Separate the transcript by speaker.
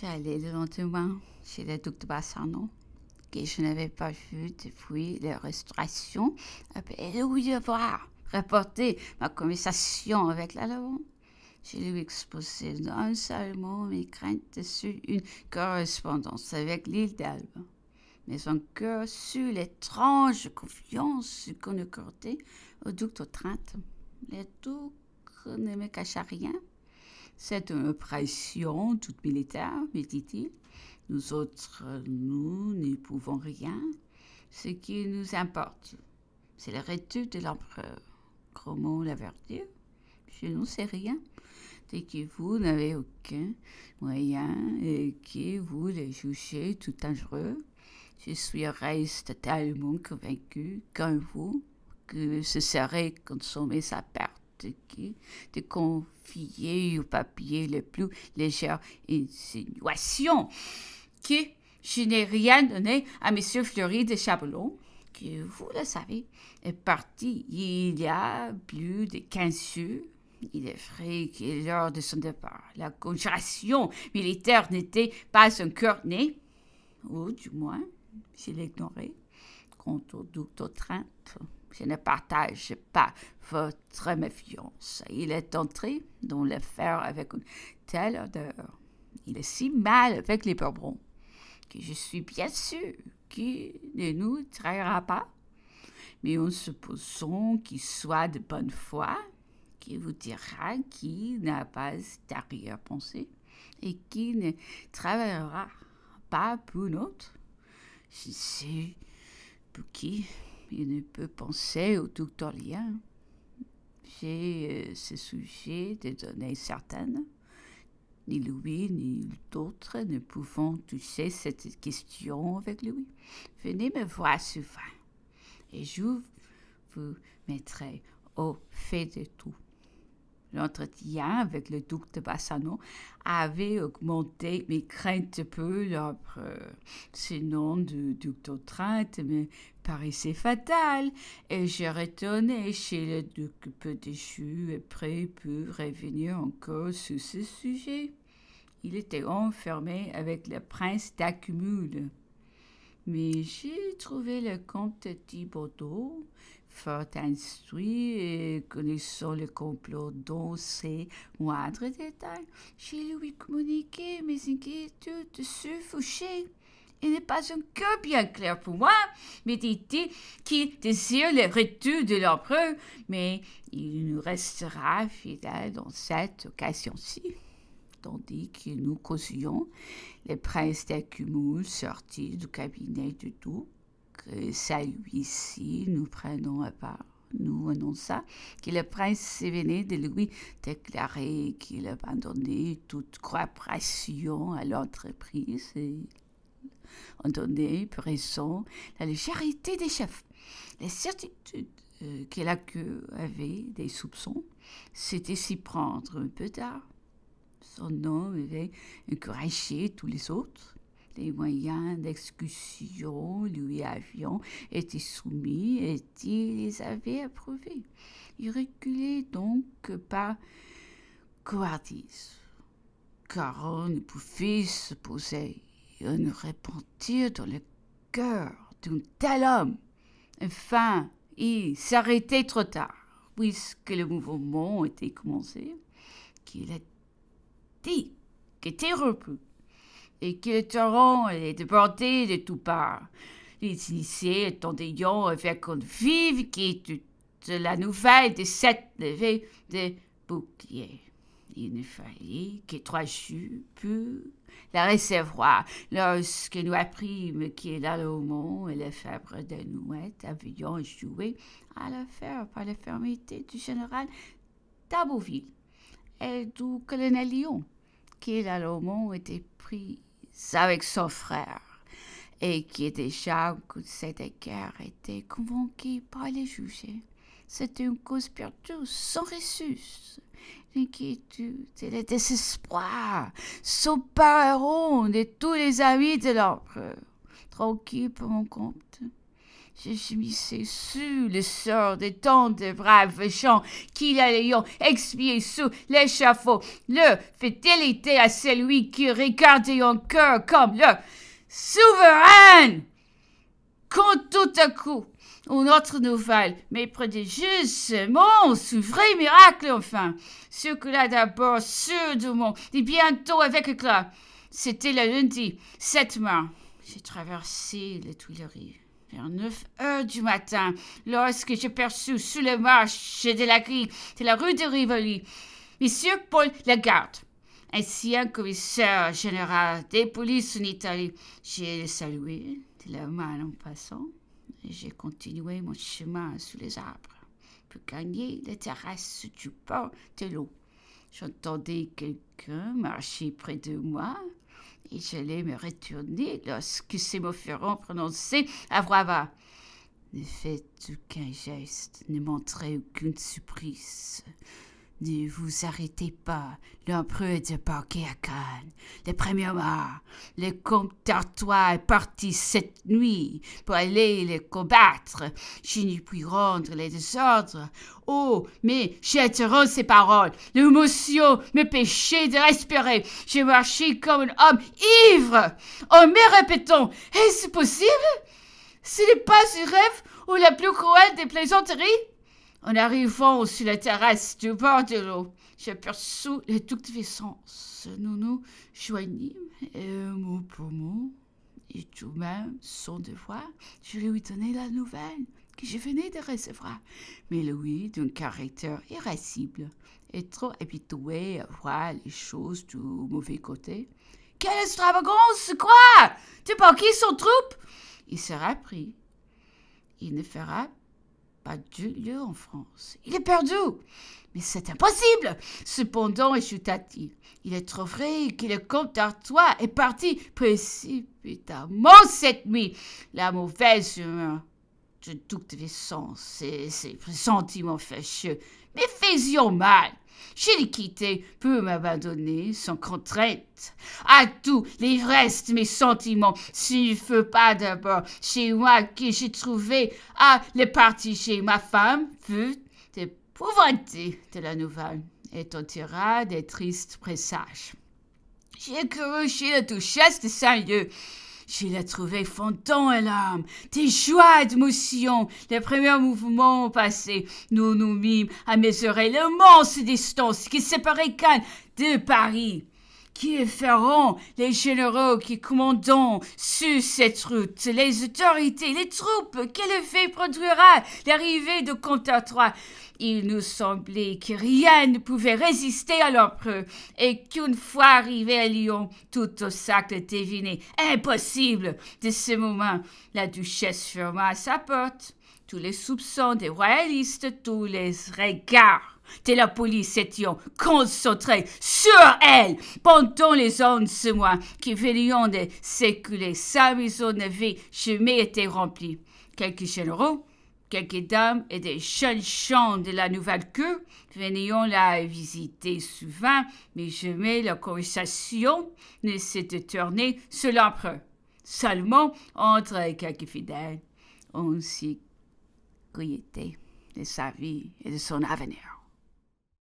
Speaker 1: J'allais lentement chez le duc de Bassano, que je n'avais pas vu depuis la restauration, Et eh, où avoir ma conversation avec la J'ai Je lui exposais seul mot mes craintes sur une correspondance avec l'île d'Alba, mais son cœur sur l'étrange confiance qu'on accordait au duc de Trente. Le duc ne me cacha rien « Cette une euh, toute militaire, me dit-il. Nous autres, nous n'y pouvons rien. Ce qui nous importe, c'est la retour de l'empereur. Comment la Je Je sais sais rien. Dès que vous n'avez aucun moyen et que vous les jugez tout dangereux. Je suis reste tellement convaincu, comme vous, que ce serait consommer sa perte de confier au papier les plus légère insinuation que je n'ai rien donné à M. Fleury de Chablon, que vous le savez, est parti il y a plus de 15 jours. Il est vrai que lors de son départ, la conjuration militaire n'était pas encore née, ou du moins, je l'ignorais contre Dr. Trump. Je ne partage pas votre méfiance. Il est entré dans l'affaire avec une telle odeur. Il est si mal avec les Bourbons que je suis bien sûr qu'il ne nous trahira pas. Mais en supposant qu'il soit de bonne foi, qui vous dira qu'il n'a pas d'arrière-pensée et qui ne travaillera pas pour autre Je suis qui ne peut penser au Lien. J'ai euh, ce sujet des données certaines. Ni lui ni d'autres ne pouvons toucher cette question avec lui. Venez me voir souvent et je vous mettrai au fait de tout l'entretien avec le duc de Bassano avait augmenté, mes craintes peu, après ce nom du duc d'Otrinte, me paraissait fatal, et je retournais chez le duc peu déchu et prêt pour revenir encore sur ce sujet. Il était enfermé avec le prince d'Accumule. Mais j'ai trouvé le comte Thibaudot fort instruit et connaissant le complot dans ses moindres détails, j'ai lui communiqué mes inquiétudes Fouché. Il n'est pas encore bien clair pour moi, mais dit qu'il désire le retour de l'empereur, mais il nous restera fidèle dans cette occasion-ci. Tandis que nous causions, le prince d'Acumul sortit du cabinet du tout que celui-ci nous prenons à part. Nous annonçons que le prince Sévéné de lui déclarait qu'il abandonnait toute coopération à l'entreprise et entendait raison la légèreté des chefs, la certitude qu'il euh, que avait des soupçons, c'était s'y prendre un peu tard. Son nom avait encouragé tous les autres moyens d'exécution lui avions été soumis et il les avait approuvés. Il reculait donc par coartise, car on ne pouvait se poser un repentir dans le cœur d'un tel homme. Enfin, il s'arrêtait trop tard, puisque le mouvement était commencé, qu'il a dit était repu et qu'ils les déportés de toutes parts. Les initiés attendaient euh, avec qu'on vive qui de la nouvelle de cette levée de boucliers. Il ne fallait que trois jours pour la recevoir. Lorsque nous apprîmes que l'Alomon et les fabre de Nouette avions joué à le faire par la fermeté du général d'Abouville et du colonel Lyon, que l'Alomon était pris avec son frère et qui était déjà cette guerre était convoqué par les juges. C'était une cause perdue, sans ressus. L'inquiétude et le désespoir s'opéreront de tous les amis de l'empereur. Tranquille pour mon compte, je gémissais sur le sort de tant de braves gens qui l'allaient expier sous l'échafaud. Le fidélité à celui qui regardait encore comme le souverain. Quand tout à coup, une autre nouvelle, mais prodigieuse, ce vrai miracle enfin, ce que circula d'abord sur du monde, et bientôt avec éclat. C'était le lundi 7 mars. J'ai traversé les Tuileries vers 9 heures du matin, lorsque j'ai perçu sous le marché de la grille de la rue de Rivoli Monsieur Paul Lagarde, ancien commissaire général des polices en Italie. J'ai salué de la main en passant et j'ai continué mon chemin sous les arbres pour gagner la terrasse du port de l'eau. J'entendais quelqu'un marcher près de moi et j'allais me retourner lorsque ces mots furent prononcés à voix bas. Ne faites aucun geste, ne montrez aucune surprise. Ne vous arrêtez pas, l'empereur de parti à Cannes. Le premier mort, le comte d'Artois est parti cette nuit pour aller les combattre. Je n'ai puis rendre les désordres. Oh, mais j'interroge ces paroles. L'émotion me pêchait de respirer. J'ai marché comme un homme ivre. Oh, me répétons, est-ce possible? Ce n'est pas un rêve ou la plus cruelle des plaisanteries? En arrivant sur la terrasse du bord de l'eau, j'aperçus les toutes sens. Nous nous joignîmes et euh, pour mot, et tout même son devoir, je lui donnai la nouvelle que je venais de recevoir. Mais lui, d'un caractère irascible et trop habitué à voir les choses du mauvais côté, quelle extravagance, quoi Tu qui son troupe Il sera pris. Il ne fera pas du lieu en France. Il est perdu. Mais c'est impossible. Cependant, ajouta t il il est trop vrai que le comte d'Artois est parti précipitamment cette nuit. La mauvaise humeur de doute les sens et ses sentiments fâcheux mais faisions mal quitté peut m'abandonner sans contrainte. À tout l'ivresse mes sentiments, s'il feu pas d'abord chez moi que j'ai trouvé à le partager chez ma femme, fut épouvantée de la nouvelle et tira des tristes pressages. J'ai cru chez la duchesse de Saint-Lieu je la trouvé fondant à hein, l'âme, des joies d'émotion. Les premiers mouvements passés, nous nous mîmes à mesurer l'immense distance qui séparait Cannes de Paris qui feront, les généraux qui commandent sur cette route, les autorités, les troupes, quel effet produira l'arrivée de Comte Artois Il nous semblait que rien ne pouvait résister à l'empereur, et qu'une fois arrivé à Lyon, tout sac deviné. Impossible De ce moment, la duchesse ferma sa porte tous les soupçons des royalistes, tous les regards de la police étions concentrés sur elle pendant les ce mois qui venaient de séculer. Sa maison n'avait jamais été remplie. Quelques généraux, quelques dames et des jeunes gens de la nouvelle queue venaient la visiter souvent, mais jamais la conversation ne s'était tournée sur l'empereur. Seulement entre quelques fidèles, on s'y de sa vie et de son avenir.